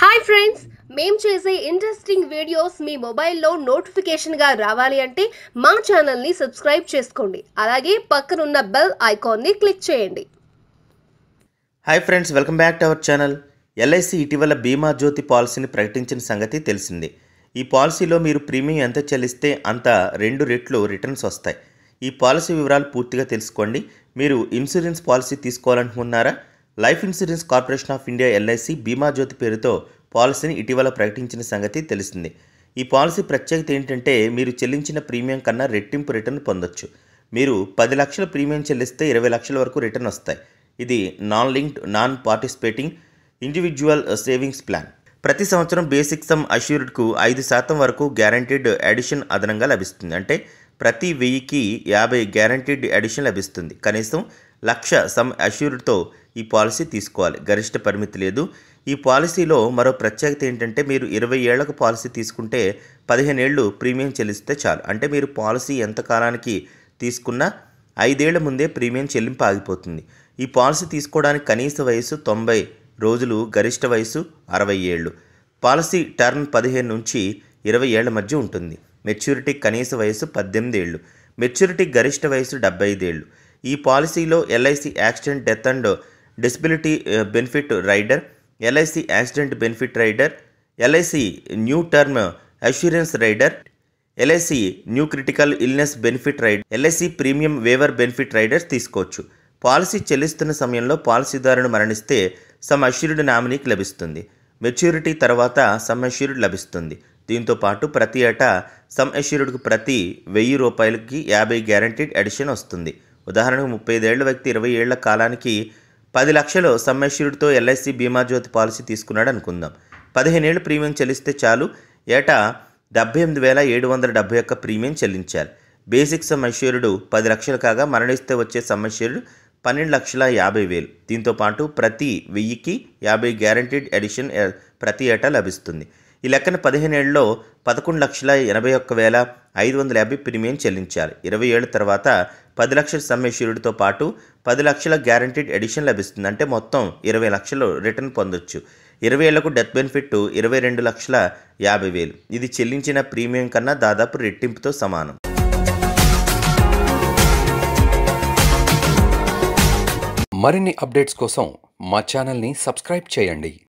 hi friends మేం చేసే interesting videos మీ మొబైల్లో నోటిఫికేషన్గా రావాలి అంటే మా ఛానల్ని సబ్స్క్రైబ్ చేసుకోండి అలాగే పక్కనున్న బెల్ ఐకాన్ని క్లిక్ చేయండి hi friends welcome back to our channel LIC ఇటీవల బీమా జ్యోతి పాలసీని ప్రకటించిన సంగతి తెలిసింది ఈ పాలసీలో మీరు ప్రీమియం ఎంత చెల్లిస్తే అంత రెండు రెట్లు రిటర్న్స్ వస్తాయి ఈ పాలసీ వివరాలు పూర్తిగా తెలుసుకోండి మీరు ఇన్సూరెన్స్ పాలసీ తీసుకోవాలనుకున్నారా life insurance corporation of India LIC Bima Jyoti పేరుతో పాలసీని ఇటీవల ప్రకటించిన సంగతి తెలిసింది ఈ పాలసీ ప్రత్యేకత ఏంటంటే మీరు చెల్లించిన ప్రీమియం కన్నా రెట్టింపు రిటర్న్ పొందొచ్చు మీరు పది లక్షల ప్రీమియం చెల్లిస్తే ఇరవై లక్షల వరకు రిటర్న్ వస్తాయి ఇది non linked non participating individual savings plan ప్రతి సంవత్సరం బేసిక్ సమ్ అష్యూర్డ్కు ఐదు శాతం వరకు గ్యారంటీడ్ అడిషన్ అదనంగా లభిస్తుంది అంటే ప్రతి వెయ్యికి యాభై గ్యారంటీడ్ అడిషన్ లభిస్తుంది కనీసం లక్ష సమ్ అష్యూర్డ్తో ఈ పాలసీ తీసుకోవాలి గరిష్ట పరిమితి లేదు ఈ పాలసీలో మరో ప్రత్యేకత ఏంటంటే మీరు ఇరవై ఏళ్లకు పాలసీ తీసుకుంటే పదిహేను ఏళ్ళు ప్రీమియం చెల్లిస్తే చాలు అంటే మీరు పాలసీ ఎంత కాలానికి తీసుకున్నా ఐదేళ్ల ముందే ప్రీమియం చెల్లింపు ఆగిపోతుంది ఈ పాలసీ తీసుకోవడానికి కనీస వయసు తొంభై రోజులు గరిష్ట వయసు అరవై ఏళ్ళు పాలసీ టర్న్ పదిహేను నుంచి ఇరవై ఏళ్ల మధ్య ఉంటుంది మెచ్యూరిటీ కనీస వయసు పద్దెనిమిది ఏళ్ళు మెచ్యూరిటీ గరిష్ట వయసు డెబ్బై ఐదేళ్ళు ఈ పాలసీలో LIC accident death and disability uh, benefit rider LIC accident benefit rider LIC new term assurance rider LIC new critical illness benefit ride LIC premium waiver benefit riders తీసుకోవచ్చు పాలసీ చెల్లిస్తున్న సమయంలో పాలసీదారుని మరణిస్తే సమ్ అష్యూర్డ్ నామినీకి లభిస్తుంది maturity తర్వాత sum assured లభిస్తుంది దీంతో పాటు ప్రతి ఏటా సమ్ అష్యూర్డ్కు ప్రతి వెయ్యి రూపాయలకి యాభై గ్యారంటీడ్ ఎడిషన్ వస్తుంది ఉదాహరణకు ముప్పై ఐదేళ్ల వ్యక్తి ఇరవై ఏళ్ల కాలానికి పది లక్షలు సమ్మేశ్వరుడితో ఎల్ఐసి బీమా జ్యోతి పాలసీ తీసుకున్నాడు అనుకుందాం పదిహేనేళ్ళు ప్రీమియం చెల్లిస్తే చాలు ఏటా డెబ్బై ఎనిమిది వేల ఏడు వందల డెబ్బై ఒక్క ప్రీమియం చెల్లించాలి బేసిక్ సమ్మేశ్వరుడు పది లక్షలు కాగా మరణిస్తే వచ్చే సమ్మేశ్వరుడు పన్నెండు లక్షల యాభై వేలు దీంతో పాటు ప్రతి వెయ్యికి యాభై గ్యారంటీడ్ ఎడిషన్ ప్రతి ఏటా లభిస్తుంది ఈ లెక్కన పదిహేనేళ్ళలో పదకొండు లక్షల ఎనభై ఒక్క వేల ఐదు వందల యాభై ప్రీమియం చెల్లించాలి ఇరవై ఏళ్ళ తర్వాత పది లక్షల సమ్మె షూరిటీతో పాటు పది లక్షల గ్యారంటీడ్ ఎడిషన్ లభిస్తుంది అంటే మొత్తం ఇరవై లక్షలు రిటర్న్ పొందొచ్చు ఇరవై ఏళ్లకు డెత్ బెనిఫిట్ ఇరవై రెండు లక్షల యాభై వేలు ఇది చెల్లించిన ప్రీమియం కన్నా దాదాపు రెట్టింపుతో సమానం మరిన్ని అప్డేట్స్ కోసం మా ఛానల్ని సబ్స్క్రైబ్ చేయండి